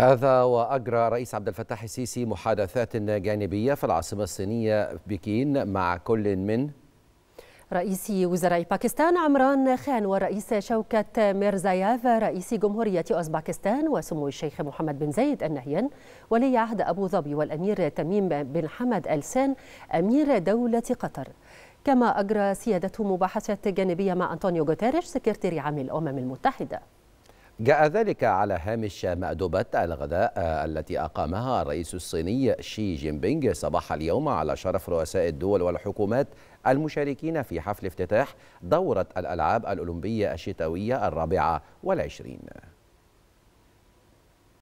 هذا وأجرى رئيس عبد الفتاح السيسي محادثات جانبية في العاصمة الصينية بكين مع كل من رئيس وزراء باكستان عمران خان ورئيس شوكة ميرزاياف رئيس جمهورية أوزباكستان وسمو الشيخ محمد بن زايد النهيان ولي عهد أبو ظبي والأمير تميم بن حمد ألسان أمير دولة قطر كما أجرى سيادته مباحثات جانبية مع أنطونيو غوتيريش سكرتير عام الأمم المتحدة جاء ذلك على هامش مأدبة الغداء آه، التي أقامها الرئيس الصيني شي جين بينغ صباح اليوم على شرف رؤساء الدول والحكومات المشاركين في حفل افتتاح دورة الألعاب الأولمبية الشتوية الرابعة والعشرين